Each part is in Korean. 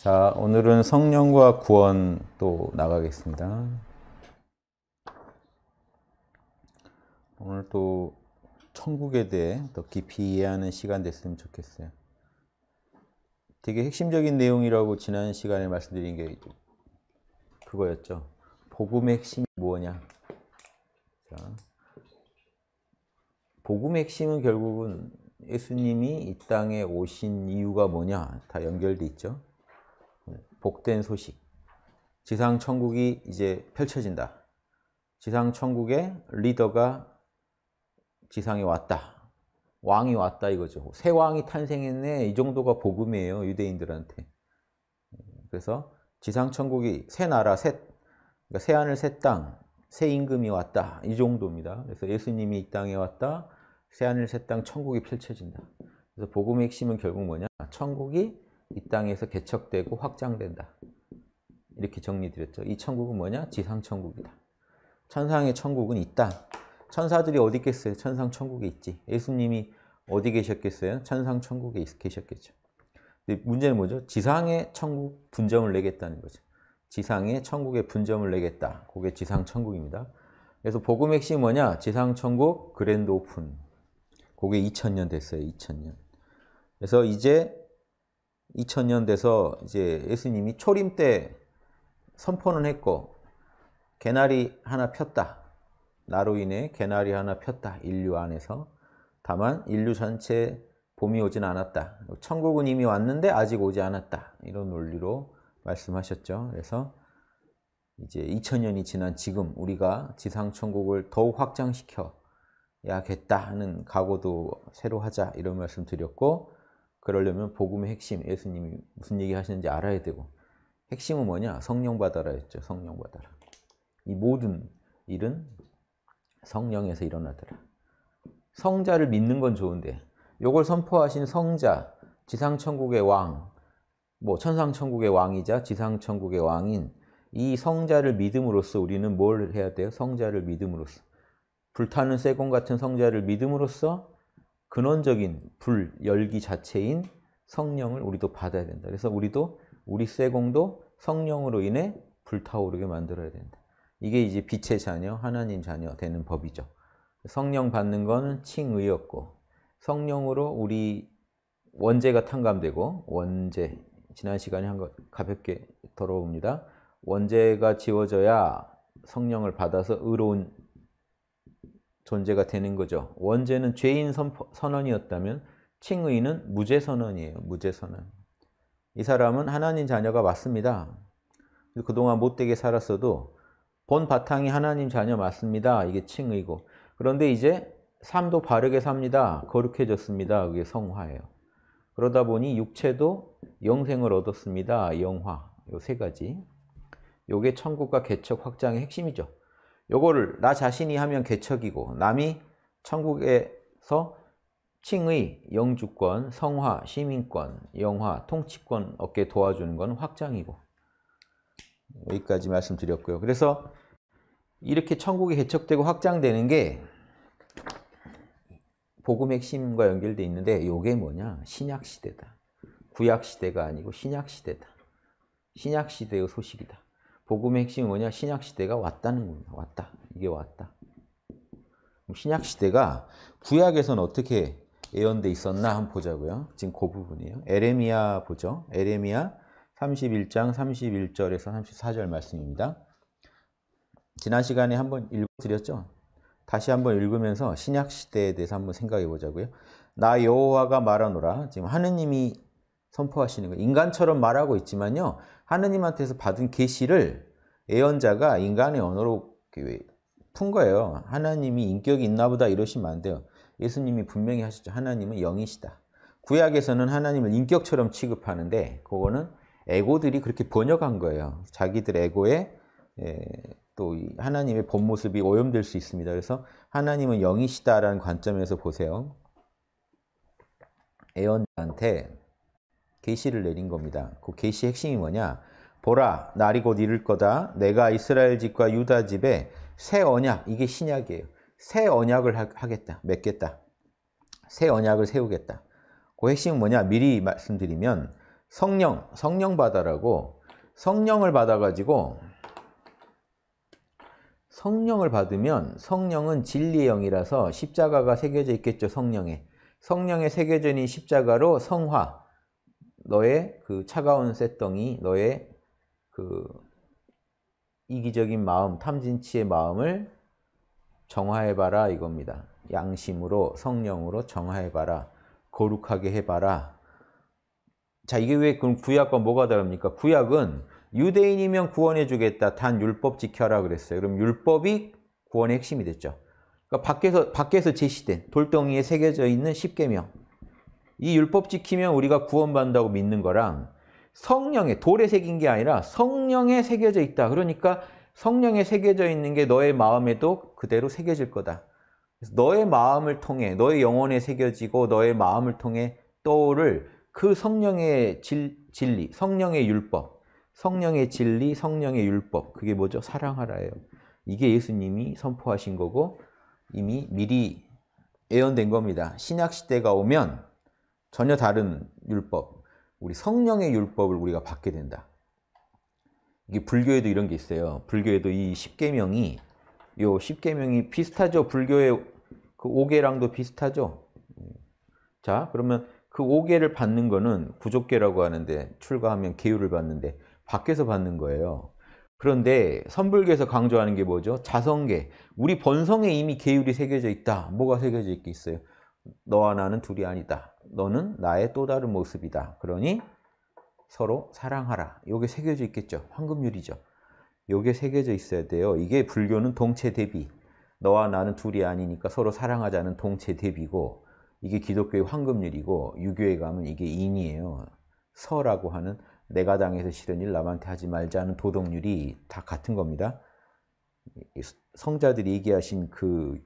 자, 오늘은 성령과 구원 또 나가겠습니다. 오늘 또 천국에 대해 더 깊이 이해하는 시간 됐으면 좋겠어요. 되게 핵심적인 내용이라고 지난 시간에 말씀드린 게 그거였죠. 복음의 핵심이 뭐냐? 자, 복음의 핵심은 결국은 예수님이 이 땅에 오신 이유가 뭐냐? 다 연결돼 있죠. 복된 소식. 지상 천국이 이제 펼쳐진다. 지상 천국의 리더가 지상에 왔다. 왕이 왔다 이거죠. 새 왕이 탄생했네. 이 정도가 복음이에요. 유대인들한테. 그래서 지상 천국이 새 나라, 새, 그러니까 새 하늘, 새 땅, 새 임금이 왔다. 이 정도입니다. 그래서 예수님이 이 땅에 왔다. 새 하늘, 새 땅, 천국이 펼쳐진다. 그래서 복음의 핵심은 결국 뭐냐? 천국이 이 땅에서 개척되고 확장된다. 이렇게 정리드렸죠. 이 천국은 뭐냐? 지상천국이다. 천상의 천국은 있다. 천사들이 어디 있겠어요? 천상 천국에 있지. 예수님이 어디 계셨겠어요? 천상 천국에 계셨겠죠. 근데 문제는 뭐죠? 지상의 천국 분점을 내겠다는 거죠. 지상의 천국의 분점을 내겠다. 그게 지상 천국입니다. 그래서 복음 의 핵심이 뭐냐? 지상 천국 그랜드 오픈. 그게 2000년 됐어요. 2000년. 그래서 이제 2000년 돼서 이제 예수님이 초림 때 선포는 했고 개나리 하나 폈다. 나로 인해 개나리 하나 폈다. 인류 안에서. 다만 인류 전체 에 봄이 오진 않았다. 천국은 이미 왔는데 아직 오지 않았다. 이런 논리로 말씀하셨죠. 그래서 이제 2000년이 지난 지금 우리가 지상 천국을 더욱 확장시켜야겠다 하는 각오도 새로 하자 이런 말씀 드렸고 그러려면 복음의 핵심, 예수님이 무슨 얘기 하시는지 알아야 되고 핵심은 뭐냐? 성령 받아라 했죠. 성령 받아라. 이 모든 일은 성령에서 일어나더라. 성자를 믿는 건 좋은데 요걸 선포하신 성자, 지상천국의 왕, 뭐 천상천국의 왕이자 지상천국의 왕인 이 성자를 믿음으로써 우리는 뭘 해야 돼요? 성자를 믿음으로써 불타는 쇠공 같은 성자를 믿음으로써 근원적인 불, 열기 자체인 성령을 우리도 받아야 된다. 그래서 우리도 우리 세공도 성령으로 인해 불타오르게 만들어야 된다. 이게 이제 빛의 자녀, 하나님 자녀 되는 법이죠. 성령 받는 건 칭의였고 성령으로 우리 원죄가 탕감되고 원죄, 지난 시간에 한것 가볍게 더러웁니다 원죄가 지워져야 성령을 받아서 의로운 존재가 되는 거죠. 원죄는 죄인 선언이었다면 칭의는 무죄 선언이에요. 무죄 선언. 이 사람은 하나님 자녀가 맞습니다. 그동안 못되게 살았어도 본 바탕이 하나님 자녀 맞습니다. 이게 칭의고. 그런데 이제 삶도 바르게 삽니다. 거룩해졌습니다. 그게 성화예요. 그러다 보니 육체도 영생을 얻었습니다. 영화. 요세 가지. 요게 천국과 개척 확장의 핵심이죠. 요거를 나 자신이 하면 개척이고 남이 천국에서 칭의, 영주권, 성화, 시민권, 영화, 통치권 얻게 도와주는 건 확장이고 여기까지 말씀드렸고요. 그래서 이렇게 천국이 개척되고 확장되는 게 복음 핵심과 연결돼 있는데 이게 뭐냐? 신약 시대다. 구약 시대가 아니고 신약 시대다. 신약 시대의 소식이다. 복음의 핵심이 뭐냐? 신약 시대가 왔다는 겁니다. 왔다. 이게 왔다. 신약 시대가 구약에서는 어떻게 예언돼 있었나 한번 보자고요. 지금 그 부분이에요. 에레미야 보죠. 에레미야 31장 31절에서 34절 말씀입니다. 지난 시간에 한번 읽어드렸죠? 다시 한번 읽으면서 신약 시대에 대해서 한번 생각해 보자고요. 나 여호와가 말하노라. 지금 하느님이 선포하시는 거. 예요 인간처럼 말하고 있지만요. 하느님한테서 받은 계시를 예언자가 인간의 언어로 푼 거예요. 하나님이 인격이 있나 보다 이러시면 안 돼요. 예수님이 분명히 하셨죠. 하나님은 영이시다. 구약에서는 하나님을 인격처럼 취급하는데 그거는 에고들이 그렇게 번역한 거예요. 자기들 에고에 예, 또 하나님의 본 모습이 오염될 수 있습니다. 그래서 하나님은 영이시다라는 관점에서 보세요. 애언자한테 계시를 내린 겁니다. 그 계시 핵심이 뭐냐? 보라 날이 곧 이를 거다. 내가 이스라엘 집과 유다 집에 새 언약 이게 신약이에요. 새 언약을 하겠다. 맺겠다. 새 언약을 세우겠다. 그 핵심은 뭐냐? 미리 말씀드리면 성령, 성령 받아라고 성령을 받아가지고 성령을 받으면 성령은 진리의 영이라서 십자가가 새겨져 있겠죠, 성령에. 성령에 새겨져 있는 십자가로 성화, 너의 그 차가운 쇳덩이, 너의 그 이기적인 마음, 탐진치의 마음을 정화해봐라 이겁니다. 양심으로, 성령으로 정화해봐라. 거룩하게 해봐라. 자, 이게 왜 그럼 구약과 뭐가 다릅니까? 구약은 유대인이면 구원해주겠다. 단 율법 지켜라 그랬어요. 그럼 율법이 구원의 핵심이 됐죠. 그러니까 밖에서, 밖에서 제시된 돌덩이에 새겨져 있는 십계명 이 율법 지키면 우리가 구원받는다고 믿는 거랑 성령에 돌에 새긴 게 아니라 성령에 새겨져 있다. 그러니까 성령에 새겨져 있는 게 너의 마음에도 그대로 새겨질 거다. 너의 마음을 통해 너의 영혼에 새겨지고 너의 마음을 통해 떠오를 그 성령의 질, 진리, 성령의 율법, 성령의 진리, 성령의 율법 그게 뭐죠? 사랑하라예요. 이게 예수님이 선포하신 거고 이미 미리 예언된 겁니다. 신약 시대가 오면 전혀 다른 율법, 우리 성령의 율법을 우리가 받게 된다. 이게 불교에도 이런 게 있어요. 불교에도 이 10계명이 요1계명이 비슷하죠. 불교의 그 5계랑도 비슷하죠. 자, 그러면 그 5계를 받는 거는 구족계라고 하는데 출가하면 계율을 받는데 밖에서 받는 거예요. 그런데 선불교에서 강조하는 게 뭐죠? 자성계. 우리 본성에 이미 계율이 새겨져 있다. 뭐가 새겨져 있겠어요? 너와 나는 둘이 아니다. 너는 나의 또 다른 모습이다. 그러니 서로 사랑하라. 요게 새겨져 있겠죠. 황금률이죠. 요게 새겨져 있어야 돼요. 이게 불교는 동체 대비. 너와 나는 둘이 아니니까 서로 사랑하자는 동체 대비고 이게 기독교의 황금률이고 유교에 가면 이게 인이에요. 서라고 하는 내가 당해서 싫은 일 남한테 하지 말자는 도덕률이 다 같은 겁니다. 성자들이 얘기하신 그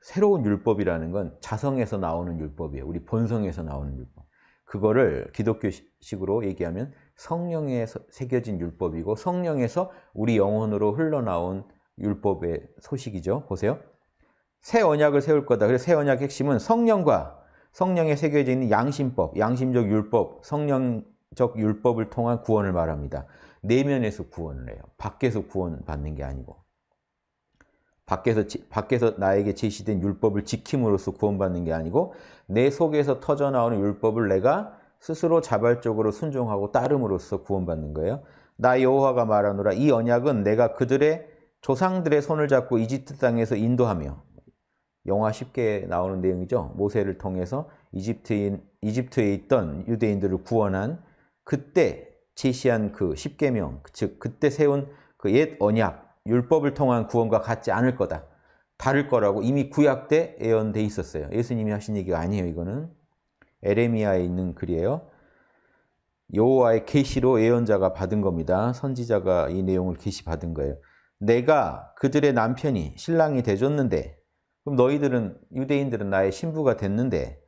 새로운 율법이라는 건 자성에서 나오는 율법이에요. 우리 본성에서 나오는 율법. 그거를 기독교식으로 얘기하면 성령에 서 새겨진 율법이고 성령에서 우리 영혼으로 흘러나온 율법의 소식이죠. 보세요. 새 언약을 세울 거다. 그래서 새 언약의 핵심은 성령과 성령에 새겨져 있는 양심법, 양심적 율법, 성령적 율법을 통한 구원을 말합니다. 내면에서 구원을 해요. 밖에서 구원받는 게 아니고. 밖에서, 밖에서 나에게 제시된 율법을 지킴으로써 구원받는 게 아니고 내 속에서 터져나오는 율법을 내가 스스로 자발적으로 순종하고 따름으로써 구원받는 거예요. 나 여호와가 말하노라 이 언약은 내가 그들의 조상들의 손을 잡고 이집트 땅에서 인도하며 영화 쉽게 나오는 내용이죠. 모세를 통해서 이집트인 이집트에 있던 유대인들을 구원한 그때 제시한 그 십계명 즉 그때 세운 그 옛 언약 율법을 통한 구원과 같지 않을 거다. 다를 거라고 이미 구약 때 예언돼 있었어요. 예수님이 하신 얘기가 아니에요. 이거는 에레미야에 있는 글이에요. 여호와의 계시로 예언자가 받은 겁니다. 선지자가 이 내용을 계시받은 거예요. 내가 그들의 남편이 신랑이 되줬는데 그럼 너희들은 유대인들은 나의 신부가 됐는데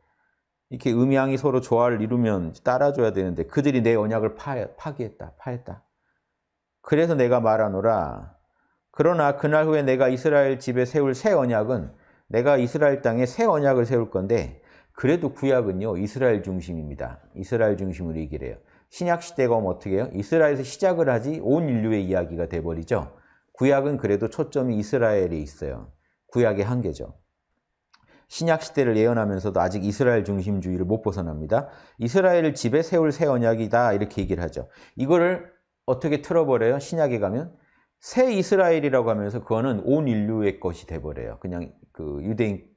이렇게 음양이 서로 조화를 이루면 따라줘야 되는데 그들이 내 언약을 파, 파기했다. 파했다. 그래서 내가 말하노라 그러나 그날 후에 내가 이스라엘 집에 세울 새 언약은 내가 이스라엘 땅에 새 언약을 세울 건데 그래도 구약은요 이스라엘 중심입니다. 이스라엘 중심으로 얘기를 해요. 신약 시대가 오면 어떻게 해요? 이스라엘에서 시작을 하지 온 인류의 이야기가 돼버리죠. 구약은 그래도 초점이 이스라엘에 있어요. 구약의 한계죠. 신약 시대를 예언하면서도 아직 이스라엘 중심주의를 못 벗어납니다. 이스라엘 을 집에 세울 새 언약이다 이렇게 얘기를 하죠. 이거를 어떻게 틀어버려요? 신약에 가면 새 이스라엘이라고 하면서 그거는 온 인류의 것이 돼버려요. 그냥 그 유대인의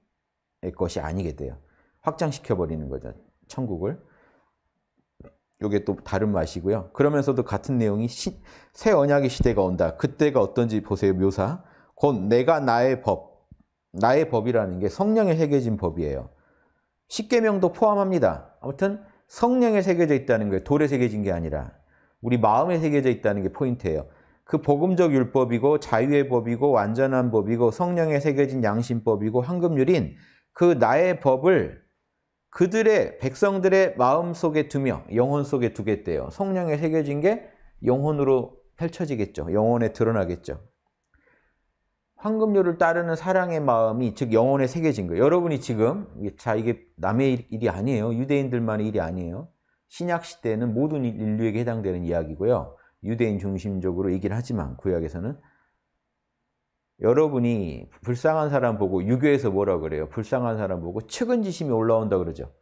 것이 아니게 돼요. 확장시켜 버리는 거죠. 천국을. 이게 또 다른 맛이고요. 그러면서도 같은 내용이 시, 새 언약의 시대가 온다. 그때가 어떤지 보세요. 묘사. 곧 내가 나의 법, 나의 법이라는 게 성령에 새겨진 법이에요. 십계명도 포함합니다. 아무튼 성령에 새겨져 있다는 거예요. 돌에 새겨진 게 아니라 우리 마음에 새겨져 있다는 게 포인트예요. 그 복음적 율법이고 자유의 법이고 완전한 법이고 성령에 새겨진 양심법이고 황금률인 그 나의 법을 그들의 백성들의 마음 속에 두며 영혼 속에 두겠대요. 성령에 새겨진 게 영혼으로 펼쳐지겠죠. 영혼에 드러나겠죠. 황금률을 따르는 사랑의 마음이 즉 영혼에 새겨진 거예요. 여러분이 지금 자 이게 남의 일이 아니에요. 유대인들만의 일이 아니에요. 신약 시대에는 모든 인류에게 해당되는 이야기고요. 유대인 중심적으로 얘기를 하지만 구약에서는 여러분이 불쌍한 사람 보고 유교에서 뭐라 그래요? 불쌍한 사람 보고 측은지심이 올라온다 그러죠.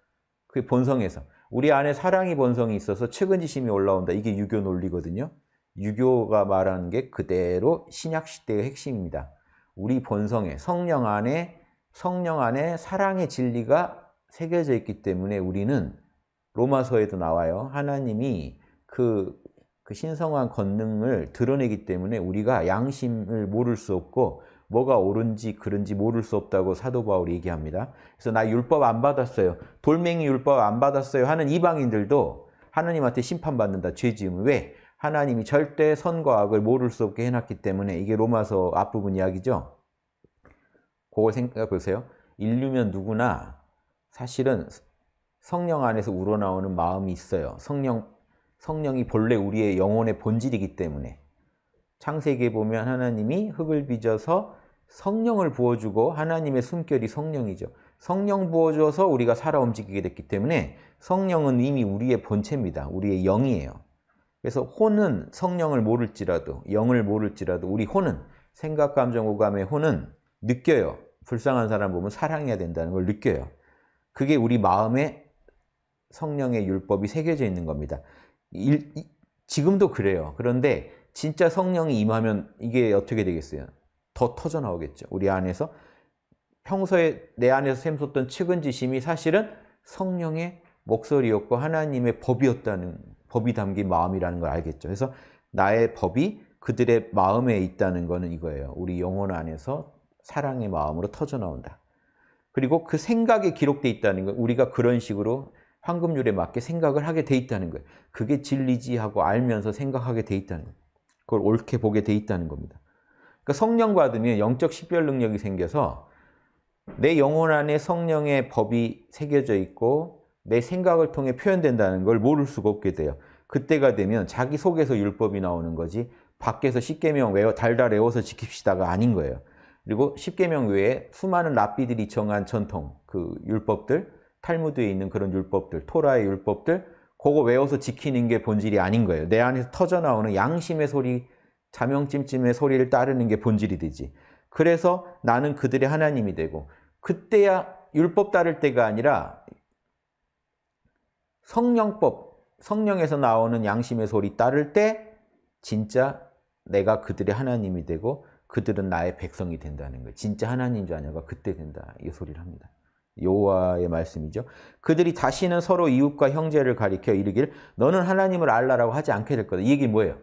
그게 본성에서. 우리 안에 사랑이 본성이 있어서 측은지심이 올라온다. 이게 유교 논리거든요. 유교가 말하는 게 그대로 신약 시대의 핵심입니다. 우리 본성에 성령 안에 성령 안에 사랑의 진리가 새겨져 있기 때문에 우리는 로마서에도 나와요. 하나님이 그그 신성한 권능을 드러내기 때문에 우리가 양심을 모를 수 없고 뭐가 옳은지 그런지 모를 수 없다고 사도 바울이 얘기합니다. 그래서 나 율법 안 받았어요. 돌멩이 율법 안 받았어요 하는 이방인들도 하나님한테 심판받는다. 죄 지으면 왜? 하나님이 절대 선과 악을 모를 수 없게 해놨기 때문에 이게 로마서 앞부분 이야기죠. 그걸 생각해 보세요. 인류면 누구나 사실은 성령 안에서 우러나오는 마음이 있어요. 성령 성령이 본래 우리의 영혼의 본질이기 때문에 창세기에 보면 하나님이 흙을 빚어서 성령을 부어주고 하나님의 숨결이 성령이죠. 성령 부어줘서 우리가 살아 움직이게 됐기 때문에 성령은 이미 우리의 본체입니다. 우리의 영이에요. 그래서 혼은 성령을 모를지라도 영을 모를지라도 우리 혼은 생각, 감정, 오감의 혼은 느껴요. 불쌍한 사람 보면 사랑해야 된다는 걸 느껴요. 그게 우리 마음에 성령의 율법이 새겨져 있는 겁니다. 일, 지금도 그래요. 그런데 진짜 성령이 임하면 이게 어떻게 되겠어요? 더 터져 나오겠죠. 우리 안에서 평소에 내 안에서 샘솟던 측은지심이 사실은 성령의 목소리였고 하나님의 법이었다는 법이 담긴 마음이라는 걸 알겠죠. 그래서 나의 법이 그들의 마음에 있다는 거는 이거예요. 우리 영혼 안에서 사랑의 마음으로 터져 나온다. 그리고 그 생각에 기록돼 있다는 건 우리가 그런 식으로 황금률에 맞게 생각을 하게 돼 있다는 거예요. 그게 진리지 하고 알면서 생각하게 돼 있다는 거예요. 그걸 옳게 보게 돼 있다는 겁니다. 그러니까 성령 받으면 영적 식별 능력이 생겨서 내 영혼 안에 성령의 법이 새겨져 있고 내 생각을 통해 표현된다는 걸 모를 수가 없게 돼요. 그때가 되면 자기 속에서 율법이 나오는 거지 밖에서 십계명 외워 달달 외워서 지킵시다가 아닌 거예요. 그리고 십계명 외에 수많은 랍비들이 정한 전통, 그 율법들 탈무드에 있는 그런 율법들, 토라의 율법들, 그거 외워서 지키는 게 본질이 아닌 거예요. 내 안에서 터져나오는 양심의 소리, 자명찜찜의 소리를 따르는 게 본질이 되지. 그래서 나는 그들의 하나님이 되고, 그때야 율법 따를 때가 아니라 성령법, 성령에서 나오는 양심의 소리 따를 때 진짜 내가 그들의 하나님이 되고 그들은 나의 백성이 된다는 거예요. 진짜 하나님 자녀가 그때 된다. 이 소리를 합니다. 여호와의 말씀이죠. 그들이 다시는 서로 이웃과 형제를 가리켜 이르길 너는 하나님을 알라라고 하지 않게 될 거다. 이 얘기 뭐예요?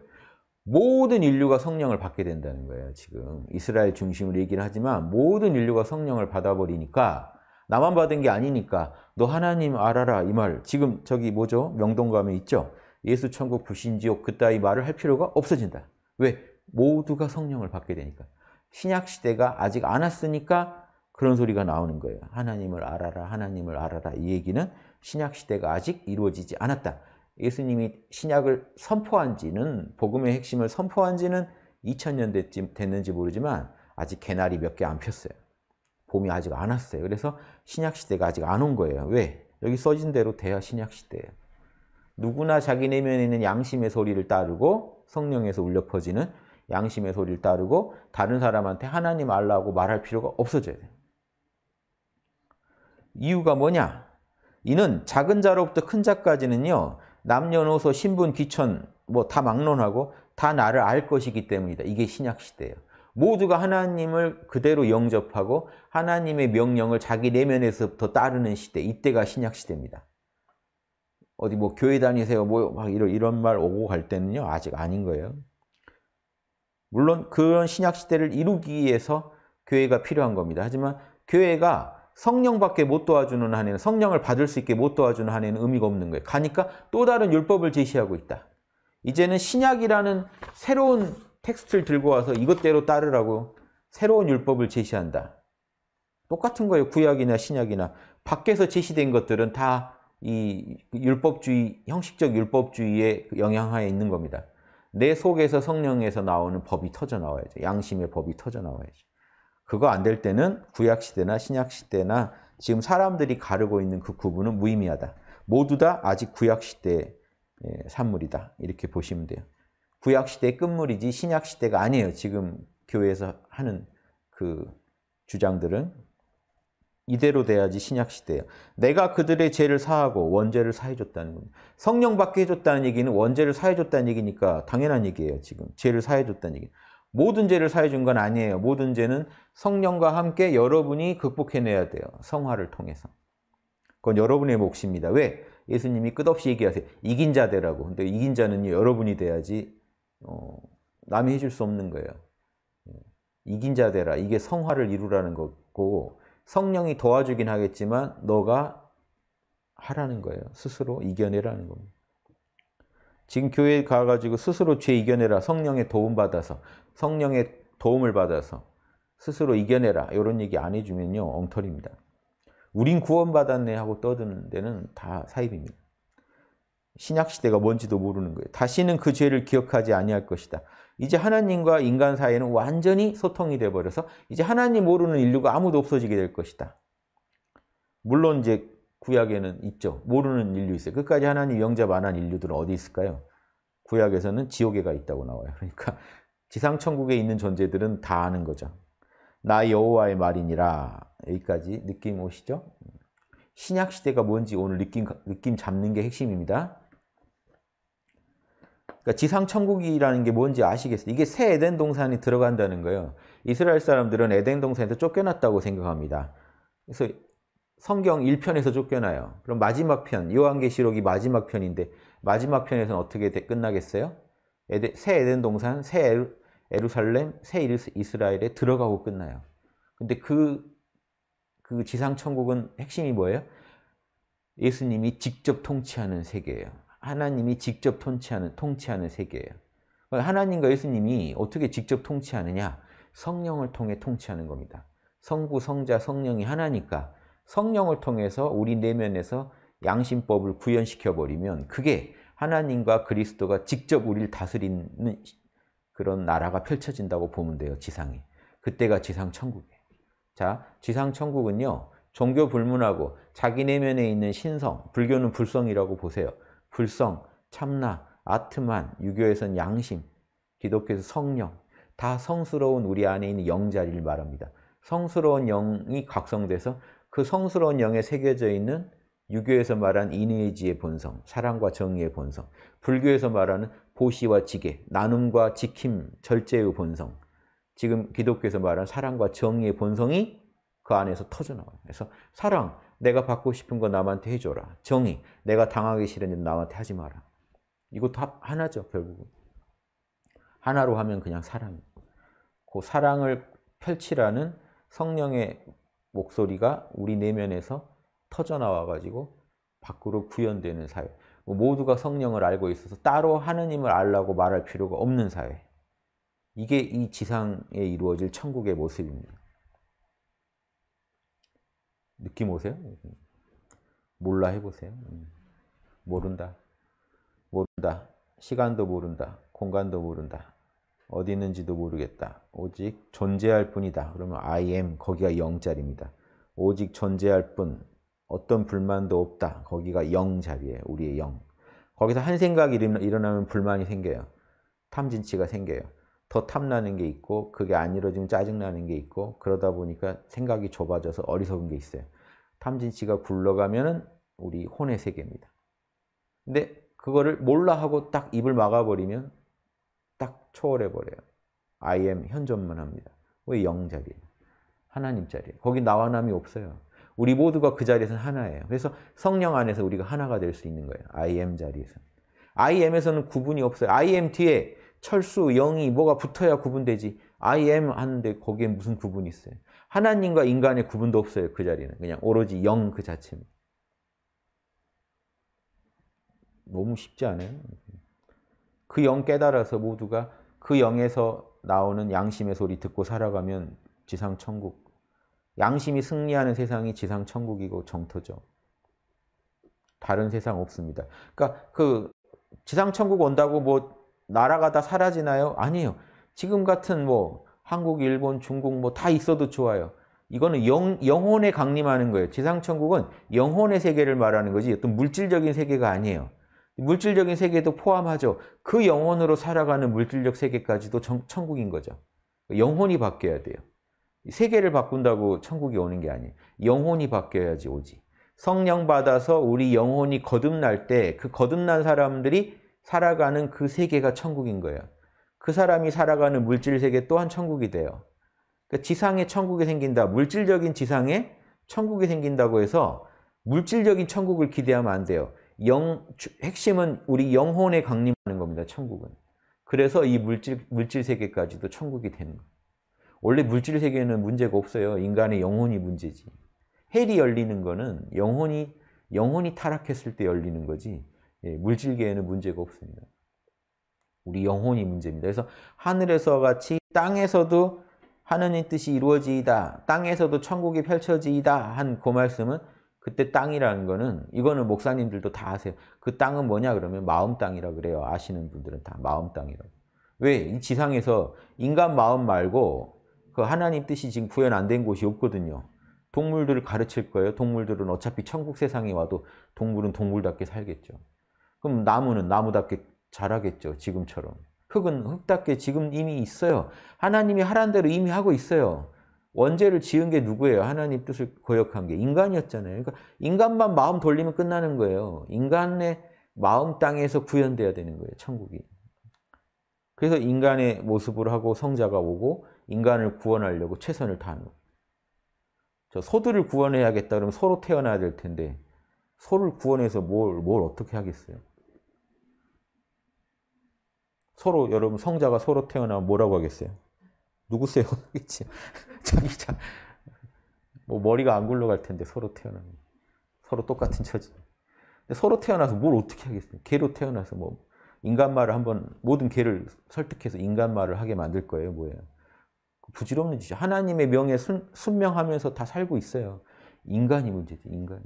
모든 인류가 성령을 받게 된다는 거예요. 지금 이스라엘 중심으로 얘기를 하지만 모든 인류가 성령을 받아버리니까 나만 받은 게 아니니까 너 하나님 알아라 이 말 지금 저기 뭐죠? 명동감에 있죠? 예수 천국 불신지옥 그따위 말을 할 필요가 없어진다. 왜? 모두가 성령을 받게 되니까. 신약 시대가 아직 안 왔으니까 그런 소리가 나오는 거예요. 하나님을 알아라, 하나님을 알아라. 이 얘기는 신약 시대가 아직 이루어지지 않았다. 예수님이 신약을 선포한 지는 복음의 핵심을 선포한 지는 2000년대쯤 됐는지 모르지만 아직 개나리 몇 개 안 폈어요. 봄이 아직 안 왔어요. 그래서 신약 시대가 아직 안 온 거예요. 왜? 여기 써진 대로 대야 신약 시대예요. 누구나 자기 내면에 있는 양심의 소리를 따르고 성령에서 울려 퍼지는 양심의 소리를 따르고 다른 사람한테 하나님 알라고 말할 필요가 없어져야 돼요. 이유가 뭐냐? 이는 작은 자로부터 큰 자까지는요. 남녀노소 신분 귀천 뭐 다 막론하고 다 나를 알 것이기 때문이다. 이게 신약 시대예요. 모두가 하나님을 그대로 영접하고 하나님의 명령을 자기 내면에서부터 따르는 시대. 이때가 신약 시대입니다. 어디 뭐 교회 다니세요 뭐 막 이런 이런 말 오고 갈 때는요. 아직 아닌 거예요. 물론 그런 신약 시대를 이루기 위해서 교회가 필요한 겁니다. 하지만 교회가 성령밖에 못 도와주는 한에는 성령을 받을 수 있게 못 도와주는 한에는 의미가 없는 거예요. 가니까 또 다른 율법을 제시하고 있다. 이제는 신약이라는 새로운 텍스트를 들고 와서 이것대로 따르라고 새로운 율법을 제시한다. 똑같은 거예요. 구약이나 신약이나 밖에서 제시된 것들은 다 이 율법주의 형식적 율법주의의 영향하에 있는 겁니다. 내 속에서 성령에서 나오는 법이 터져 나와야죠. 양심의 법이 터져 나와야죠. 그거 안 될 때는 구약시대나 신약시대나 지금 사람들이 가르고 있는 그 구분은 무의미하다. 모두 다 아직 구약시대의 예, 산물이다. 이렇게 보시면 돼요. 구약시대의 끝물이지 신약시대가 아니에요. 지금 교회에서 하는 그 주장들은 이대로 돼야지 신약시대예요. 내가 그들의 죄를 사하고 원죄를 사해줬다는 겁니다. 성령 받게 해줬다는 얘기는 원죄를 사해줬다는 얘기니까 당연한 얘기예요. 지금 죄를 사해줬다는 얘기 모든 죄를 사해 준 건 아니에요. 모든 죄는 성령과 함께 여러분이 극복해내야 돼요. 성화를 통해서. 그건 여러분의 몫입니다. 왜? 예수님이 끝없이 얘기하세요. 이긴 자 되라고. 근데 이긴 자는 여러분이 돼야지 어, 남이 해줄 수 없는 거예요. 예. 이긴 자 되라. 이게 성화를 이루라는 거고 성령이 도와주긴 하겠지만 너가 하라는 거예요. 스스로 이겨내라는 겁니다. 지금 교회에 가가지고 스스로 죄 이겨내라 성령의 도움받아서 성령의 도움을 받아서 스스로 이겨내라 이런 얘기 안 해주면요 엉터리입니다. 우린 구원받았네 하고 떠드는 데는 다 사입입니다. 신약시대가 뭔지도 모르는 거예요. 다시는 그 죄를 기억하지 아니할 것이다. 이제 하나님과 인간 사이는 완전히 소통이 돼버려서 이제 하나님 모르는 인류가 아무도 없어지게 될 것이다. 물론 이제 구약에는 있죠. 모르는 인류 있어요. 끝까지 하나님 영접 안 한 인류들은 어디 있을까요? 구약에서는 지옥에가 있다고 나와요. 그러니까 지상천국에 있는 존재들은 다 아는 거죠. 나 여호와의 말이니라 여기까지 느낌 오시죠? 신약 시대가 뭔지 오늘 느낌 느낌 잡는 게 핵심입니다. 그러니까 지상 천국이라는 게 뭔지 아시겠어요? 이게 새 에덴 동산이 들어간다는 거예요. 이스라엘 사람들은 에덴 동산에서 쫓겨났다고 생각합니다. 그래서 성경 1편에서 쫓겨나요. 그럼 마지막 편, 요한계시록이 마지막 편인데 마지막 편에서는 어떻게 끝나겠어요? 에덴, 새 에덴 동산, 새 에루, 에루살렘, 새 이스라엘에 들어가고 끝나요. 근데 그, 그 지상천국은 핵심이 뭐예요? 예수님이 직접 통치하는 세계예요. 하나님이 직접 통치하는, 통치하는 세계예요. 그러니까 하나님과 예수님이 어떻게 직접 통치하느냐? 성령을 통해 통치하는 겁니다. 성부, 성자, 성령이 하나니까 성령을 통해서 우리 내면에서 양심법을 구현시켜버리면 그게 하나님과 그리스도가 직접 우리를 다스리는 그런 나라가 펼쳐진다고 보면 돼요. 지상에. 그때가 지상천국이에요. 자, 지상천국은요. 종교 불문하고 자기 내면에 있는 신성, 불교는 불성이라고 보세요. 불성, 참나, 아트만, 유교에선 양심, 기독교에서 성령, 다 성스러운 우리 안에 있는 영자리를 말합니다. 성스러운 영이 각성돼서 그 성스러운 영에 새겨져 있는 유교에서 말한 인의지의 본성, 사랑과 정의의 본성, 불교에서 말하는 보시와 지계, 나눔과 지킴, 절제의 본성, 지금 기독교에서 말하는 사랑과 정의의 본성이 그 안에서 터져나와요. 그래서 사랑, 내가 받고 싶은 거 남한테 해줘라. 정의, 내가 당하기 싫은데 남한테 하지 마라. 이것도 하나죠, 결국은. 하나로 하면 그냥 사랑. 그 사랑을 펼치라는 성령의 목소리가 우리 내면에서 터져나와가지고 밖으로 구현되는 사회. 뭐 모두가 성령을 알고 있어서 따로 하느님을 알라고 말할 필요가 없는 사회. 이게 이 지상에 이루어질 천국의 모습입니다. 느낌 오세요? 몰라 해보세요. 음. 모른다. 모른다. 시간도 모른다. 공간도 모른다. 어디 있는지도 모르겠다. 오직 존재할 뿐이다. 그러면 I am 거기가 0짜리입니다. 오직 존재할 뿐 어떤 불만도 없다. 거기가 영잡이에 우리의 영. 거기서 한 생각이 일어나면 불만이 생겨요. 탐진치가 생겨요. 더 탐나는 게 있고 그게 안 이루어지면 짜증나는 게 있고 그러다 보니까 생각이 좁아져서 어리석은 게 있어요. 탐진치가 굴러가면 우리 혼의 세계입니다. 근데 그거를 몰라 하고 딱 입을 막아버리면 딱 초월해버려요. I am 현존만 합니다. 왜 영자리예요? 하나님 자리예요. 거기 나와 남이 없어요. 우리 모두가 그 자리에서 하나예요. 그래서 성령 안에서 우리가 하나가 될 수 있는 거예요. I am 자리에서. I am에서는 구분이 없어요. I am 뒤에 철수, 영이 뭐가 붙어야 구분되지. I am 하는데 거기에 무슨 구분이 있어요. 하나님과 인간의 구분도 없어요. 그 자리는. 그냥 오로지 영 그 자체입니다. 너무 쉽지 않아요? 그 영 깨달아서 모두가 그 영에서 나오는 양심의 소리 듣고 살아가면 지상천국 양심이 승리하는 세상이 지상 천국이고 정토죠. 다른 세상 없습니다. 그러니까 그 지상 천국 온다고 뭐 나라가 다 사라지나요? 아니에요. 지금 같은 뭐 한국, 일본, 중국 뭐 다 있어도 좋아요. 이거는 영, 영혼에 강림하는 거예요. 지상천국은 영혼의 세계를 말하는 거지 어떤 물질적인 세계가 아니에요. 물질적인 세계도 포함하죠. 그 영혼으로 살아가는 물질적 세계까지도 정, 천국인 거죠. 영혼이 바뀌어야 돼요. 세계를 바꾼다고 천국이 오는 게 아니에요. 영혼이 바뀌어야지 오지. 성령 받아서 우리 영혼이 거듭날 때 그 거듭난 사람들이 살아가는 그 세계가 천국인 거예요. 그 사람이 살아가는 물질 세계 또한 천국이 돼요. 그러니까 지상에 천국이 생긴다. 물질적인 지상에 천국이 생긴다고 해서 물질적인 천국을 기대하면 안 돼요. 영, 핵심은 우리 영혼에 강림하는 겁니다. 천국은. 그래서 이 물질, 물질 세계까지도 천국이 되는 거예요. 원래 물질 세계는 문제가 없어요. 인간의 영혼이 문제지. 헬이 열리는 거는 영혼이 영혼이 타락했을 때 열리는 거지 예, 물질계에는 문제가 없습니다. 우리 영혼이 문제입니다. 그래서 하늘에서 같이 땅에서도 하느님 뜻이 이루어지이다. 땅에서도 천국이 펼쳐지이다. 한 그 말씀은 그때 땅이라는 거는 이거는 목사님들도 다 아세요. 그 땅은 뭐냐 그러면 마음 땅이라 그래요. 아시는 분들은 다 마음 땅이라고. 왜? 이 지상에서 인간 마음 말고 그 하나님 뜻이 지금 구현 안 된 곳이 없거든요. 동물들을 가르칠 거예요. 동물들은 어차피 천국 세상에 와도 동물은 동물답게 살겠죠. 그럼 나무는 나무답게 자라겠죠. 지금처럼. 흙은 흙답게 지금 이미 있어요. 하나님이 하란 대로 이미 하고 있어요. 원죄를 지은 게 누구예요? 하나님 뜻을 거역한 게 인간이었잖아요. 그러니까 인간만 마음 돌리면 끝나는 거예요. 인간의 마음 땅에서 구현돼야 되는 거예요. 천국이. 그래서 인간의 모습으로 하고 성자가 오고 인간을 구원하려고 최선을 다하는 저 소들을 구원해야겠다 그러면 소로 태어나야 될 텐데 소를 구원해서 뭘, 뭘 어떻게 하겠어요? 서로 여러분 성자가 서로 태어나면 뭐라고 하겠어요? 누구세요? 그치? 자기 자, 뭐 머리가 안 굴러갈 텐데 서로 태어나면 서로 똑같은 처지. 서로 태어나서 뭘 어떻게 하겠어요? 개로 태어나서 뭐 인간 말을 한번 모든 개를 설득해서 인간 말을 하게 만들 거예요, 뭐예요? 부질없는 짓이 하나님의 명에 순, 순명하면서 다 살고 있어요. 인간이 문제죠. 인간이.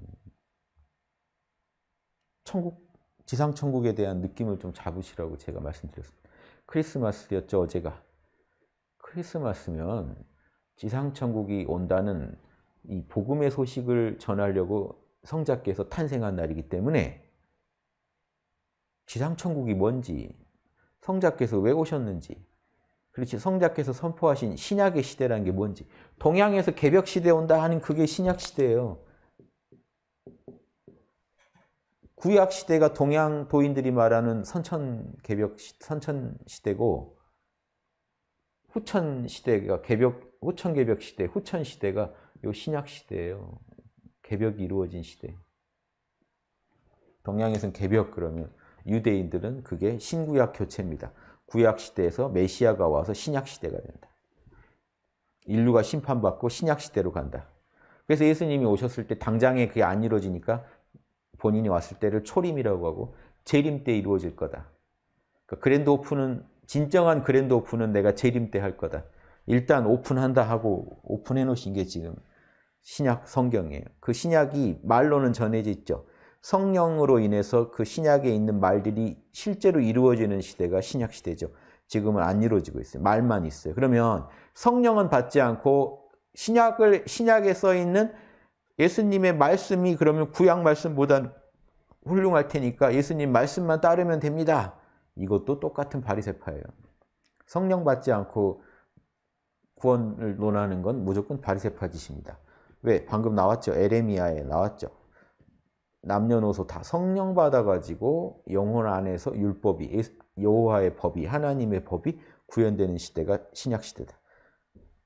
천국, 지상천국에 대한 느낌을 좀 잡으시라고 제가 말씀드렸습니다. 크리스마스였죠, 어제가. 크리스마스면 지상천국이 온다는 이 복음의 소식을 전하려고 성자께서 탄생한 날이기 때문에 지상천국이 뭔지, 성자께서 왜 오셨는지, 그렇지 성자께서 선포하신 신약의 시대라는 게 뭔지 동양에서 개벽 시대 온다 하는 그게 신약 시대예요. 구약 시대가 동양 도인들이 말하는 선천 개벽 선천 시대고 후천 시대가 개벽 후천 개벽 시대 후천 시대가 요 신약 시대예요. 개벽이 이루어진 시대. 동양에서는 개벽 그러면 유대인들은 그게 신구약 교체입니다. 구약 시대에서 메시아가 와서 신약 시대가 된다. 인류가 심판받고 신약 시대로 간다. 그래서 예수님이 오셨을 때 당장에 그게 안 이루어지니까 본인이 왔을 때를 초림이라고 하고 재림 때 이루어질 거다. 그러니까 그랜드 오픈은 진정한 그랜드 오픈은 내가 재림 때 할 거다. 일단 오픈한다 하고 오픈해 놓으신 게 지금 신약 성경이에요. 그 신약이 말로는 전해져 있죠. 성령으로 인해서 그 신약에 있는 말들이 실제로 이루어지는 시대가 신약 시대죠. 지금은 안 이루어지고 있어요. 말만 있어요. 그러면 성령은 받지 않고 신약을 신약에 써 있는 예수님의 말씀이 그러면 구약 말씀보다 훌륭할 테니까 예수님 말씀만 따르면 됩니다. 이것도 똑같은 바리새파예요. 성령 받지 않고 구원을 논하는 건 무조건 바리새파 짓입니다. 왜? 방금 나왔죠. 에레미아에 나왔죠. 남녀노소 다 성령 받아가지고 영혼 안에서 율법이 여호와의 법이 하나님의 법이 구현되는 시대가 신약 시대다.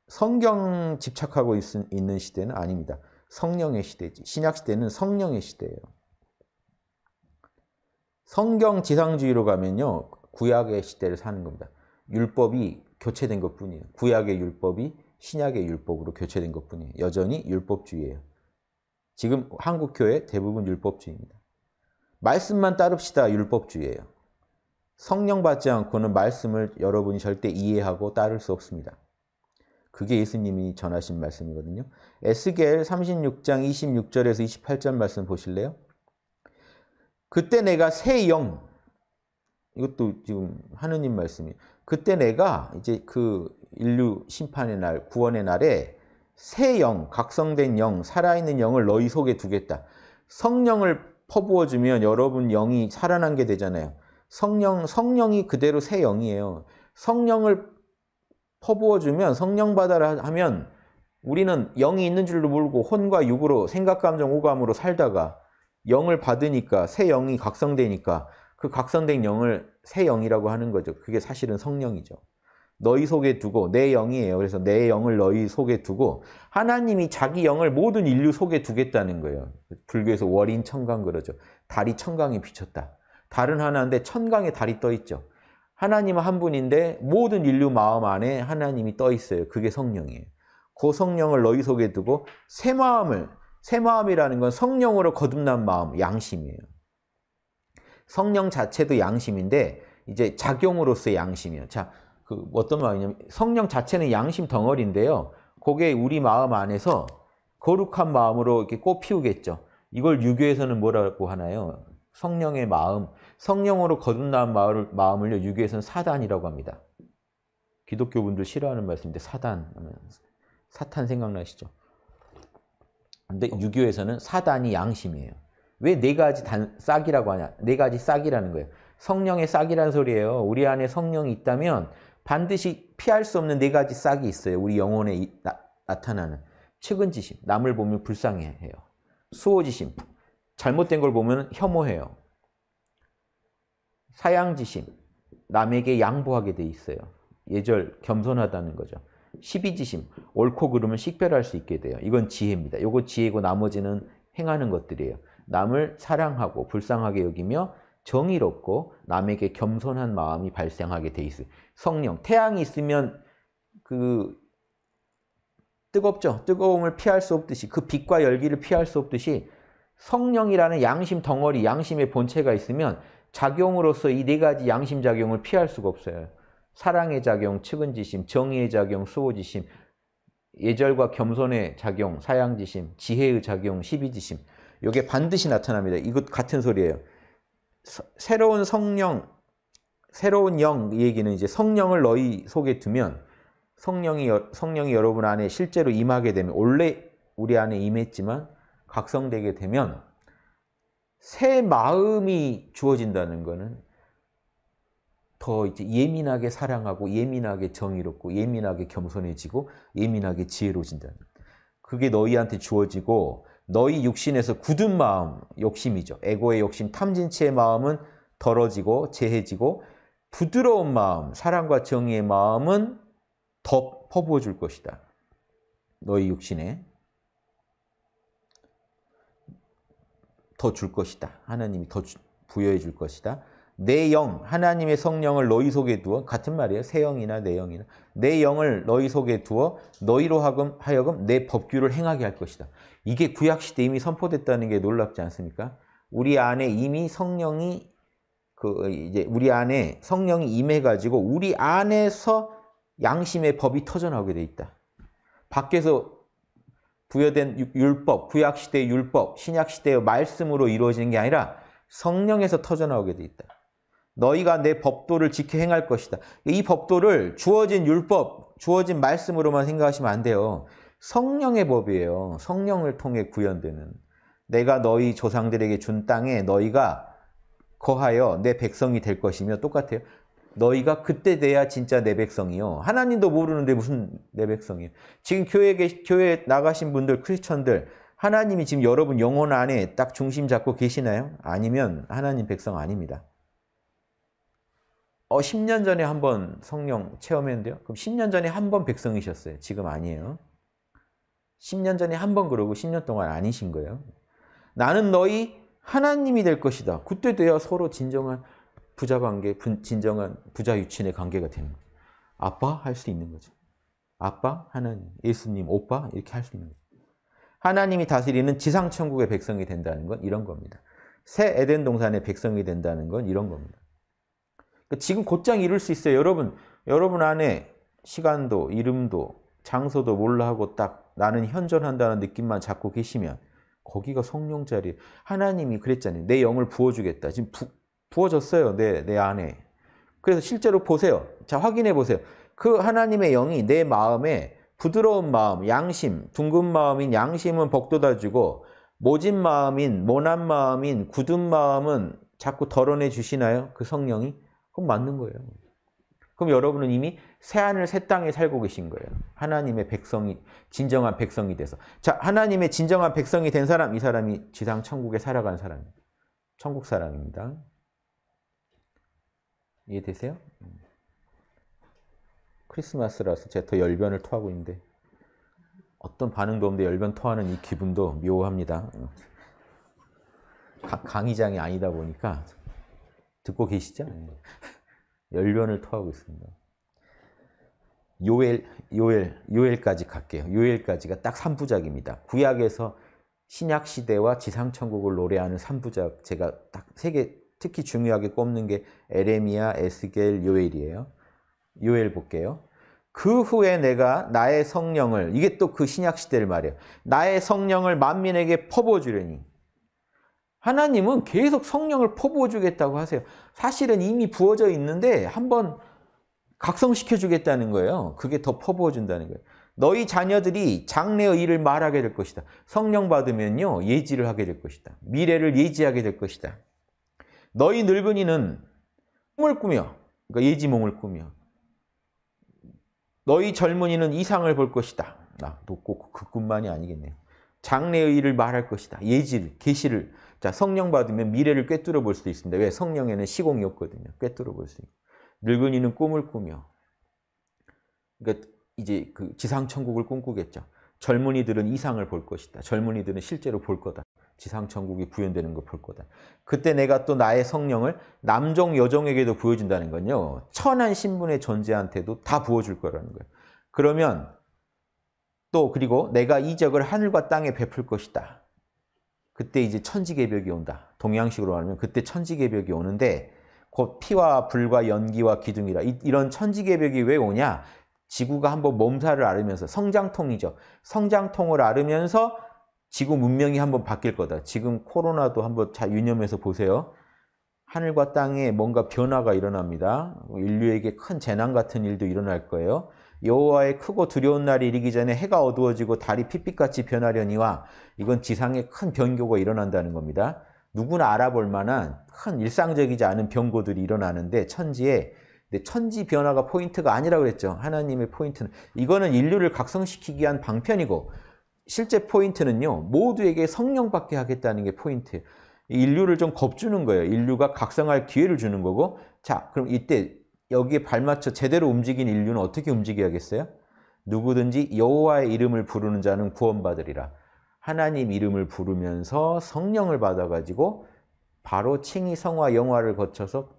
성경 집착하고 있는 시대는 아닙니다. 성령의 시대지. 신약 시대는 성령의 시대예요. 성경 지상주의로 가면요. 구약의 시대를 사는 겁니다. 율법이 교체된 것뿐이에요. 구약의 율법이 신약의 율법으로 교체된 것뿐이에요. 여전히 율법주의예요. 지금 한국 교회 대부분 율법주의입니다. 말씀만 따릅시다 율법주의예요. 성령 받지 않고는 말씀을 여러분이 절대 이해하고 따를 수 없습니다. 그게 예수님이 전하신 말씀이거든요. 에스겔 36장 26절에서 28절 말씀 보실래요? 그때 내가 새 영, 이것도 지금 하느님 말씀이 그때 내가 이제 그 인류 심판의 날, 구원의 날에 새 영, 각성된 영, 살아있는 영을 너희 속에 두겠다. 성령을 퍼부어주면 여러분 영이 살아난 게 되잖아요. 성령, 성령이 그대로 새 영이에요. 성령을 퍼부어주면, 성령 받아라 하면 우리는 영이 있는 줄도 모르고 혼과 육으로 생각, 감정, 오감으로 살다가 영을 받으니까 새 영이 각성되니까 그 각성된 영을 새 영이라고 하는 거죠. 그게 사실은 성령이죠. 너희 속에 두고 내 영이에요. 그래서 내 영을 너희 속에 두고 하나님이 자기 영을 모든 인류 속에 두겠다는 거예요. 불교에서 월인 천강 그러죠. 달이 천강에 비쳤다. 달은 하나인데 천강에 달이 떠 있죠. 하나님은 한 분인데 모든 인류 마음 안에 하나님이 떠 있어요. 그게 성령이에요. 그 성령을 너희 속에 두고 새 마음을 새 마음이라는 건 성령으로 거듭난 마음, 양심이에요. 성령 자체도 양심인데 이제 작용으로서 양심이에요. 자, 그 어떤 마음이냐면 성령 자체는 양심 덩어리인데요. 그게 우리 마음 안에서 거룩한 마음으로 이렇게 꽃피우겠죠. 이걸 유교에서는 뭐라고 하나요? 성령의 마음, 성령으로 거듭난 마을마음을 유교에서는 사단이라고 합니다. 기독교 분들 싫어하는 말씀인데 사단 사탄 생각나시죠? 근데 유교에서는 사단이 양심이에요. 왜 네 가지 단, 싹이라고 하냐? 네 가지 싹이라는 거예요. 성령의 싹이라는 소리예요. 우리 안에 성령이 있다면 반드시 피할 수 없는 네 가지 싹이 있어요. 우리 영혼에 이, 나, 타나는 측은지심, 남을 보면 불쌍해해요. 수호지심, 잘못된 걸 보면 혐오해요. 사양지심, 남에게 양보하게 돼 있어요. 예절, 겸손하다는 거죠. 시비지심, 옳고 그름을 식별할 수 있게 돼요. 이건 지혜입니다. 요거 지혜고 나머지는 행하는 것들이에요. 남을 사랑하고 불쌍하게 여기며 정의롭고 남에게 겸손한 마음이 발생하게 돼 있어요. 성령, 태양이 있으면 그 뜨겁죠. 뜨거움을 피할 수 없듯이 그 빛과 열기를 피할 수 없듯이 성령이라는 양심 덩어리, 양심의 본체가 있으면 작용으로서 이 네 가지 양심 작용을 피할 수가 없어요. 사랑의 작용, 측은지심, 정의의 작용, 수호지심, 예절과 겸손의 작용, 사양지심, 지혜의 작용, 시비지심. 이게 반드시 나타납니다. 이것 같은 소리예요. 새로운 성령, 새로운 영 얘기는 이제 성령을 너희 속에 두면 성령이, 성령이 여러분 안에 실제로 임하게 되면 원래 우리 안에 임했지만 각성되게 되면 새 마음이 주어진다는 것은 더 이제 예민하게 사랑하고 예민하게 정의롭고 예민하게 겸손해지고 예민하게 지혜로워진다는 그게 너희한테 주어지고 너희 육신에서 굳은 마음, 욕심이죠. 에고의 욕심, 탐진치의 마음은 덜어지고 재해지고 부드러운 마음, 사랑과 정의의 마음은 더 퍼부어 줄 것이다. 너희 육신에 더 줄 것이다. 하나님이 더 부여해 줄 것이다. 내 영, 하나님의 성령을 너희 속에 두어 같은 말이에요. 세 영이나 내 영이나 내 영을 너희 속에 두어 너희로 하여금 내 법규를 행하게 할 것이다. 이게 구약시대 이미 선포됐다는 게 놀랍지 않습니까? 우리 안에 이미 성령이 그 이제 우리 안에 성령이 임해 가지고 우리 안에서 양심의 법이 터져 나오게 돼 있다. 밖에서 부여된 율법, 구약 시대의 율법, 신약 시대의 말씀으로 이루어지는 게 아니라 성령에서 터져 나오게 돼 있다. 너희가 내 법도를 지켜 행할 것이다. 이 법도를 주어진 율법, 주어진 말씀으로만 생각하시면 안 돼요. 성령의 법이에요. 성령을 통해 구현되는. 내가 너희 조상들에게 준 땅에 너희가 거하여 내 백성이 될 것이며 똑같아요. 너희가 그때 돼야 진짜 내 백성이요. 하나님도 모르는데 무슨 내 백성이요. 지금 교회에, 교회 나가신 분들, 크리스천들, 하나님이 지금 여러분 영혼 안에 딱 중심 잡고 계시나요? 아니면 하나님 백성 아닙니다. 어, 10년 전에 한번 성령 체험했는데요. 그럼 10년 전에 한 번 백성이셨어요. 지금 아니에요. 10년 전에 한 번 그러고 10년 동안 아니신 거예요. 나는 너희 하나님이 될 것이다. 그때 돼야 서로 진정한 부자 관계, 진정한 부자 유친의 관계가 되는 거예요. 아빠 할 수 있는 거죠. 아빠, 하나님, 예수님, 오빠 이렇게 할 수 있는 거죠. 하나님이 다스리는 지상천국의 백성이 된다는 건 이런 겁니다. 새 에덴 동산의 백성이 된다는 건 이런 겁니다. 그러니까 지금 곧장 이룰 수 있어요. 여러분, 여러분 안에 시간도, 이름도, 장소도 몰라 하고 딱 나는 현존한다는 느낌만 잡고 계시면 거기가 성령 자리. 하나님이 그랬잖아요. 내 영을 부어주겠다. 지금 부, 부어졌어요. 내, 내 안에. 그래서 실제로 보세요. 자, 확인해 보세요. 그 하나님의 영이 내 마음에 부드러운 마음, 양심, 둥근 마음인 양심은 복돋아주고 모진 마음인, 모난 마음인, 굳은 마음은 자꾸 덜어내 주시나요? 그 성령이? 그건 맞는 거예요. 그럼 여러분은 이미 새하늘 새 땅에 살고 계신 거예요. 하나님의 백성이 진정한 백성이 돼서 자 하나님의 진정한 백성이 된 사람 이 사람이 지상 천국에 살아간 사람입니다. 천국 사람입니다. 이해되세요? 크리스마스라서 제가 더 열변을 토하고 있는데 어떤 반응도 없는데 열변 토하는 이 기분도 묘합니다. 어. 강의장이 아니다 보니까 듣고 계시죠? 네. 열변을 토하고 있습니다. 요엘, 요엘, 요엘까지 갈게요. 요엘까지가 딱 3부작입니다. 구약에서 신약 시대와 지상 천국을 노래하는 3부작 제가 딱 세 개 특히 중요하게 꼽는 게 에레미야, 에스겔, 요엘이에요. 요엘 볼게요. 그 후에 내가 나의 성령을 이게 또 그 신약 시대를 말해요. 나의 성령을 만민에게 퍼부어 주려니 하나님은 계속 성령을 퍼부어 주겠다고 하세요. 사실은 이미 부어져 있는데 한번 각성시켜 주겠다는 거예요. 그게 더 퍼부어 준다는 거예요. 너희 자녀들이 장래의 일을 말하게 될 것이다. 성령 받으면요. 예지를 하게 될 것이다. 미래를 예지하게 될 것이다. 너희 늙은이는 꿈을 꾸며 그러니까 예지몽을 꾸며 너희 젊은이는 이상을 볼 것이다. 아, 또꼭 그 꿈만이 아니겠네요. 장래의 일을 말할 것이다. 예지를, 계시를 자, 성령 받으면 미래를 꿰뚫어 볼 수도 있습니다. 왜? 성령에는 시공이 없거든요. 꿰뚫어 볼 수 있고. 늙은이는 꿈을 꾸며. 그러니까 이제 그 지상천국을 꿈꾸겠죠. 젊은이들은 이상을 볼 것이다. 젊은이들은 실제로 볼 거다. 지상천국이 구현되는 걸 볼 거다. 그때 내가 또 나의 성령을 남종, 여종에게도 부여준다는 건요. 천한 신분의 존재한테도 다 부어줄 거라는 거예요. 그러면 또 그리고 내가 이적을 하늘과 땅에 베풀 것이다. 그때 이제 천지개벽이 온다. 동양식으로 말하면 그때 천지개벽이 오는데 곧 피와 불과 연기와 기둥이라 이, 런 천지개벽이 왜 오냐? 지구가 한번 몸살을 앓으면서 성장통이죠. 성장통을 앓으면서 지구 문명이 한번 바뀔 거다. 지금 코로나도 한번 잘 유념해서 보세요. 하늘과 땅에 뭔가 변화가 일어납니다. 인류에게 큰 재난 같은 일도 일어날 거예요. 여호와의 크고 두려운 날이 이르기 전에 해가 어두워지고 달이 핏빛같이 변하려니와 이건 지상에 큰 변교가 일어난다는 겁니다. 누구나 알아볼 만한 큰 일상적이지 않은 변고들이 일어나는데 천지에 근데 천지 변화가 포인트가 아니라고 그랬죠. 하나님의 포인트는 이거는 인류를 각성시키기 위한 방편이고 실제 포인트는요. 모두에게 성령 받게 하겠다는 게 포인트예요. 인류를 좀 겁주는 거예요. 인류가 각성할 기회를 주는 거고 자, 그럼 이때 여기에 발맞춰 제대로 움직인 인류는 어떻게 움직여야겠어요? 누구든지 여호와의 이름을 부르는 자는 구원받으리라. 하나님 이름을 부르면서 성령을 받아가지고 바로 칭의 성화 영화를 거쳐서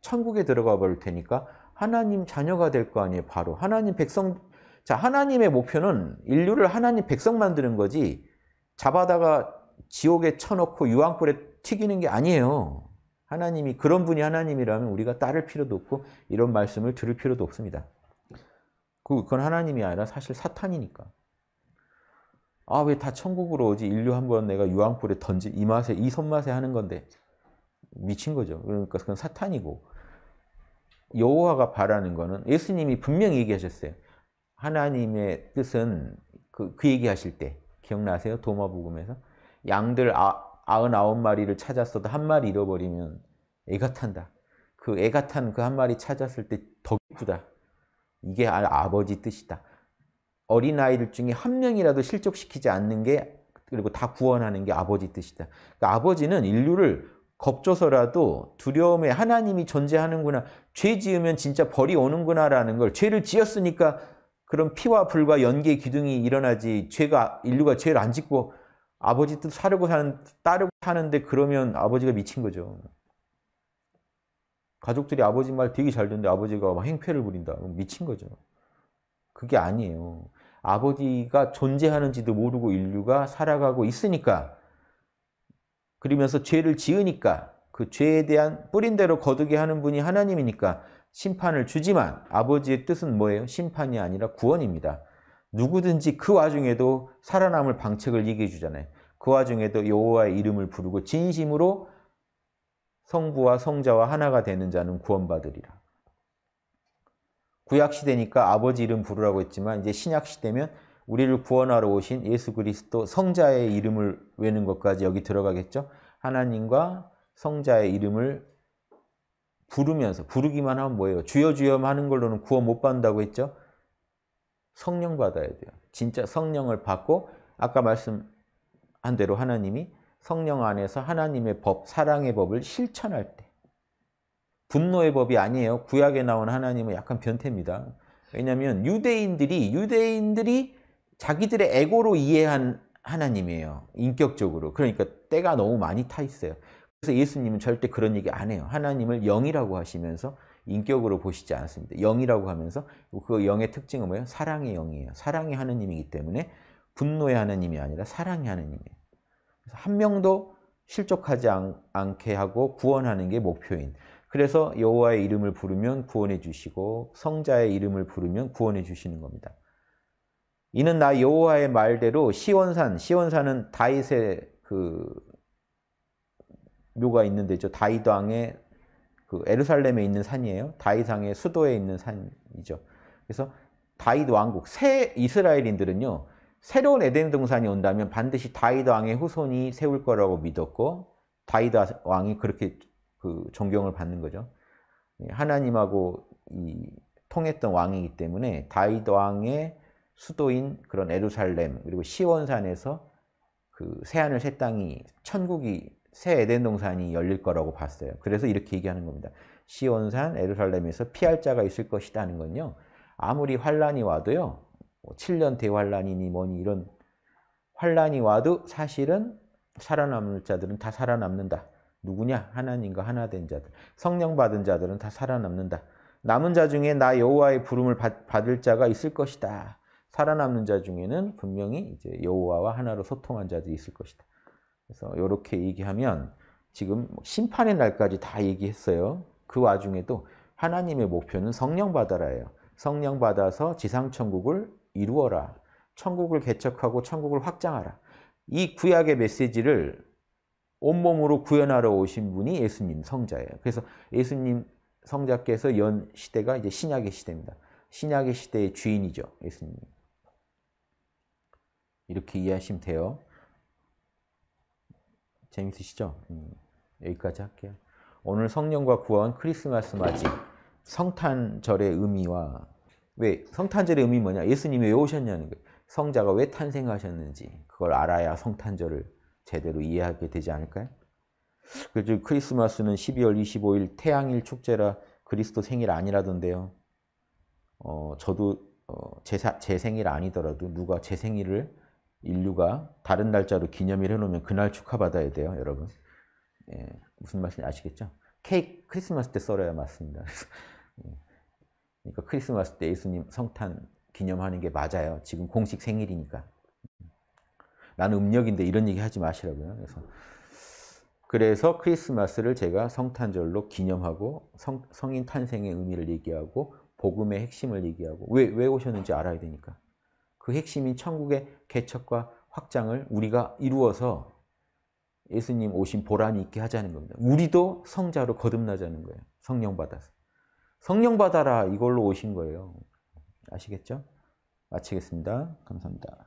천국에 들어가 볼 테니까 하나님 자녀가 될 거 아니에요. 바로 하나님 백성 자 하나님의 목표는 인류를 하나님 백성 만드는 거지 잡아다가 지옥에 쳐놓고 유황불에 튀기는 게 아니에요. 하나님이 그런 분이 하나님이라면 우리가 따를 필요도 없고 이런 말씀을 들을 필요도 없습니다. 그, 그건 하나님이 아니라 사실 사탄이니까. 아, 왜 다 천국으로 오지? 인류 한번 내가 유황불에 던지, 이 맛에, 이 손맛에 하는 건데. 미친 거죠. 그러니까 그건 사탄이고. 여호와가 바라는 거는 예수님이 분명히 얘기하셨어요. 하나님의 뜻은 그, 그 얘기하실 때 기억나세요? 도마복음에서 양들 아, 9 9 마리를 찾았어도 한 마리 잃어버리면 애가 탄다. 그 애가 탄 그 한 마리 찾았을 때 더 기쁘다. 이게 아버지 뜻이다. 어린아이들 중에 한 명이라도 실족시키지 않는 게 그리고 다 구원하는 게 아버지 뜻이다. 그러니까 아버지는 인류를 겁줘서라도 두려움에 하나님이 존재하는구나. 죄 지으면 진짜 벌이 오는구나라는 걸 죄를 지었으니까 그런 피와 불과 연계의 기둥이 일어나지 죄가 인류가 죄를 안 짓고 아버지 뜻 사려고 사는, 따르고 사는데 그러면 아버지가 미친 거죠. 가족들이 아버지 말 되게 잘 듣는데 아버지가 막 행패를 부린다. 미친 거죠. 그게 아니에요. 아버지가 존재하는지도 모르고 인류가 살아가고 있으니까 그러면서 죄를 지으니까 그 죄에 대한 뿌린대로 거두게 하는 분이 하나님이니까 심판을 주지만 아버지의 뜻은 뭐예요? 심판이 아니라 구원입니다. 누구든지 그 와중에도 살아남을 방책을 얘기해 주잖아요. 그 와중에도 여호와의 이름을 부르고 진심으로 성부와 성자와 하나가 되는 자는 구원받으리라. 구약 시대니까 아버지 이름 부르라고 했지만 이제 신약 시대면 우리를 구원하러 오신 예수 그리스도 성자의 이름을 외는 것까지 여기 들어가겠죠. 하나님과 성자의 이름을 부르면서 부르기만 하면 뭐예요? 주여 주여 하는 걸로는 구원 못 받는다고 했죠. 성령 받아야 돼요. 진짜 성령을 받고 아까 말씀한 대로 하나님이 성령 안에서 하나님의 법, 사랑의 법을 실천할 때 분노의 법이 아니에요. 구약에 나온 하나님은 약간 변태입니다. 왜냐하면 유대인들이 유대인들이 자기들의 에고로 이해한 하나님이에요. 인격적으로. 그러니까 때가 너무 많이 타 있어요. 그래서 예수님은 절대 그런 얘기 안 해요. 하나님을 영이라고 하시면서 인격으로 보시지 않습니다. 영이라고 하면서 그 영의 특징은 뭐예요? 사랑의 영이에요. 사랑의 하느님이기 때문에 분노의 하느님이 아니라 사랑의 하느님이에요. 한 명도 실족하지 않, 게 하고 구원하는 게 목표인 그래서 여호와의 이름을 부르면 구원해 주시고 성자의 이름을 부르면 구원해 주시는 겁니다. 이는 나 여호와의 말대로 시원산, 시원산은 다윗의 그 묘가 있는 데죠. 다윗왕의 그 에르살렘에 있는 산이에요. 다이상의 수도에 있는 산이죠. 그래서 다이드 왕국, 새 이스라엘인들은요. 새로운 에덴 동산이 온다면 반드시 다이드 왕의 후손이 세울 거라고 믿었고 다이드 왕이 그렇게 그 존경을 받는 거죠. 예, 하나님하고 이 통했던 왕이기 때문에 다이드 왕의 수도인 그런 에루살렘 그리고 시원산에서 그 세하늘 새 땅이 천국이 새 에덴 동산이 열릴 거라고 봤어요. 그래서 이렇게 얘기하는 겁니다. 시온산 에루살렘에서 피할 자가 있을 것이다는 건요. 아무리 환란이 와도요. 7년 뭐 대환란이니 뭐니 이런 환란이 와도 사실은 살아남을 자들은 다 살아남는다. 누구냐? 하나님과 하나 된 자들. 성령 받은 자들은 다 살아남는다. 남은 자 중에 나 여호와의 부름을 받을 자가 있을 것이다. 살아남는 자 중에는 분명히 이제 여호와와 하나로 소통한 자들이 있을 것이다. 그래서 이렇게 얘기하면 지금 뭐 심판의 날까지 다 얘기했어요. 그 와중에도 하나님의 목표는 성령 받아라예요. 성령 받아서 지상 천국을 이루어라. 천국을 개척하고 천국을 확장하라. 이 구약의 메시지를 온몸으로 구현하러 오신 분이 예수님 성자예요. 그래서 예수님 성자께서 연 시대가 이제 신약의 시대입니다. 신약의 시대의 주인이죠. 예수님. 이렇게 이해하시면 돼요. 재밌으시죠? 음, 여기까지 할게요. 오늘 성령과 구원, 크리스마스 맞이, 성탄절의 의미와 왜 성탄절의 의미 뭐냐? 예수님이 왜 오셨냐는 거예요. 성자가 왜 탄생하셨는지 그걸 알아야 성탄절을 제대로 이해하게 되지 않을까요? 그래서 크리스마스는 12월 25일 태양일 축제라 그리스도 생일 아니라던데요. 어, 저도 어, 제, 제 생일 아니더라도 누가 제 생일을 인류가 다른 날짜로 기념일 해놓으면 그날 축하받아야 돼요, 여러분. 예, 무슨 말인지 씀 아시겠죠? 케이크 크리스마스 때 썰어야 맞습니다. 예. 그러니까 크리스마스 때 예수님 성탄 기념하는 게 맞아요. 지금 공식 생일이니까. 나는 음력인데 이런 얘기 하지 마시라고요. 그래서 그래서 크리스마스를 제가 성탄절로 기념하고 성, 성인 탄생의 의미를 얘기하고 복음의 핵심을 얘기하고 왜 왜 오셨는지 알아야 되니까. 그 핵심인 천국의 개척과 확장을 우리가 이루어서 예수님 오신 보람이 있게 하자는 겁니다. 우리도 성자로 거듭나자는 거예요. 성령 받아서. 성령 받아라 이걸로 오신 거예요. 아시겠죠? 마치겠습니다. 감사합니다.